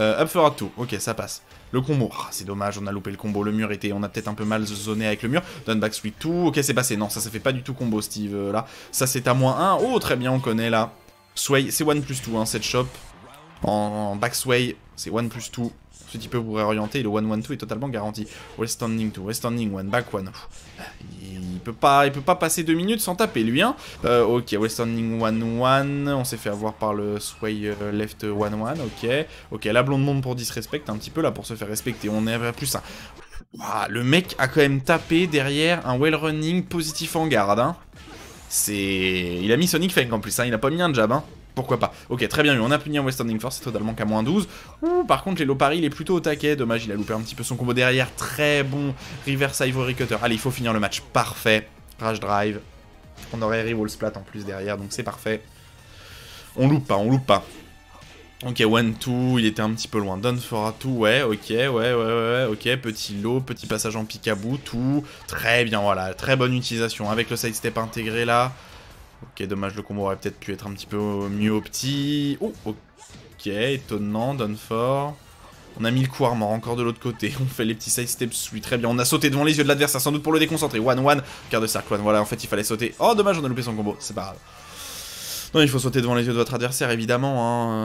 up for tout, ok ça passe. Le combo, ah, c'est dommage, on a loupé le combo, le mur était, on a peut-être un peu mal zoné avec le mur. Done back sweep 2, ok c'est passé, non ça ça fait pas du tout combo Steve là. Ça c'est à moins 1, oh très bien on connaît là. Sway, c'est 1 plus 2 hein, cette shop, en backsway, c'est 1 plus 2. Ensuite, il peut vous réorienter. le 1-1-2 est totalement garanti. Well standing 2, well standing 1, back 1. Il peut pas, il peut pas passer 2 minutes sans taper, lui. Hein euh, ok, well standing 1-1. On s'est fait avoir par le sway euh, left 1-1. Ok. Ok, la blonde monde pour disrespect un petit peu là pour se faire respecter. On est à plus 1. le mec a quand même tapé derrière un well running positif en garde. Hein. C'est. Il a mis Sonic Fang, en plus, hein. il n'a pas mis un jab. Hein. Pourquoi pas Ok, très bien, on a puni un West Force, c'est totalement qu'à moins 12. Ouh, par contre, les paris, il est plutôt au taquet. Dommage, il a loupé un petit peu son combo derrière. Très bon reverse Ivory Cutter. Allez, il faut finir le match. Parfait. Rage Drive. On aurait rewall Splat en plus derrière, donc c'est parfait. On loupe pas, on loupe pas. Ok, one, two. il était un petit peu loin. Done for a ouais, ok, ouais, ouais, ouais, ok. Petit lot, petit passage en picabou, tout. Très bien, voilà. Très bonne utilisation avec le sidestep intégré là. Ok, dommage, le combo aurait peut-être pu être un petit peu mieux au petit. Oh, ok, étonnant, donne fort. On a mis le coup encore de l'autre côté. On fait les petits side steps. Oui, très bien. On a sauté devant les yeux de l'adversaire, sans doute pour le déconcentrer. One, one. Quart de cercle, one. Voilà, en fait, il fallait sauter. Oh, dommage, on a loupé son combo. C'est pas grave. Non, il faut sauter devant les yeux de votre adversaire, évidemment.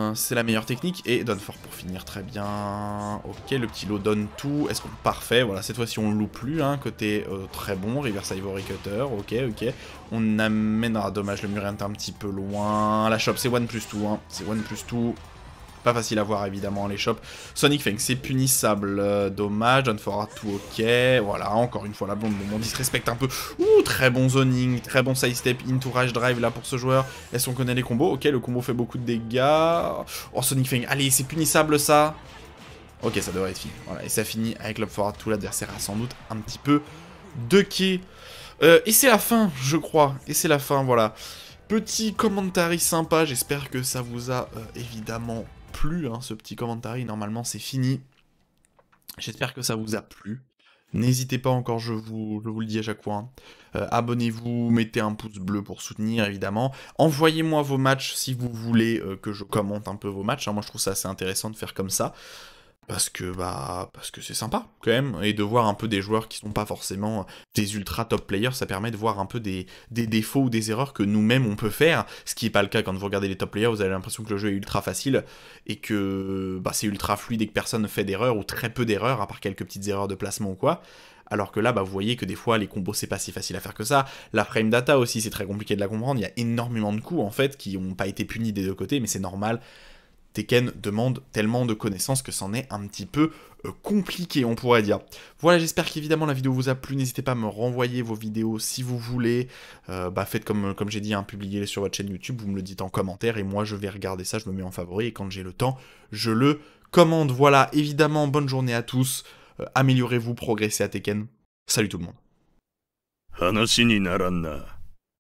Hein. C'est la meilleure technique. Et donne fort pour finir, très bien. Ok, le petit lot donne tout. Est-ce qu'on parfait Voilà, cette fois-ci, on loue plus. Hein. Côté euh, très bon, reverse ivory cutter. Ok, ok. On amène... Ah, dommage, le mur est un petit peu loin. La shop, c'est one plus tout. Hein. C'est one plus tout. Pas facile à voir évidemment les shops. Sonic Fang, c'est punissable. Euh, dommage, John Forward, tout ok. Voilà, encore une fois la blonde, bon, on disrespecte un peu. Ouh, très bon zoning, très bon sidestep, into rush drive là pour ce joueur. Est-ce qu'on connaît les combos Ok, le combo fait beaucoup de dégâts. Oh, Sonic Fang, allez, c'est punissable ça. Ok, ça devrait être fini. Voilà, et ça finit avec l'up forward tout. L'adversaire a sans doute un petit peu de quai. Euh, et c'est la fin, je crois. Et c'est la fin, voilà. Petit commentary sympa, j'espère que ça vous a euh, évidemment plus hein, ce petit commentaire, normalement c'est fini. J'espère que ça vous a plu. N'hésitez pas encore, je vous, vous, le dis à chaque fois. Hein. Euh, abonnez-vous, mettez un pouce bleu pour soutenir, évidemment. Envoyez-moi vos matchs si vous voulez euh, que je commente un peu vos matchs. Hein. moi, je trouve ça assez intéressant de faire comme ça parce que bah parce que c'est sympa quand même et de voir un peu des joueurs qui sont pas forcément des ultra top players ça permet de voir un peu des, défauts ou des erreurs que nous-mêmes on peut faire ce qui est pas le cas quand vous regardez les top players vous avez l'impression que le jeu est ultra facile et que bah, c'est ultra fluide et que personne ne fait d'erreurs ou très peu d'erreurs à part quelques petites erreurs de placement ou quoi alors que là, bah, vous voyez que des fois, les combos, c'est pas si facile à faire que ça. La frame data aussi, c'est très compliqué de la comprendre. Il y a énormément de coups, en fait, qui n'ont pas été punis des deux côtés, mais c'est normal. Tekken demande tellement de connaissances que c'en est un petit peu euh, compliqué, on pourrait dire. Voilà, j'espère qu'évidemment la vidéo vous a plu. N'hésitez pas à me renvoyer vos vidéos si vous voulez. Euh, bah, faites comme, comme j'ai dit, un hein, publiez sur votre chaîne YouTube, vous me le dites en commentaire et moi je vais regarder ça, je me mets en favori et quand j'ai le temps, je le commande. Voilà, évidemment, bonne journée à tous. Euh, améliorez-vous, progressez à Tekken. Salut tout le monde.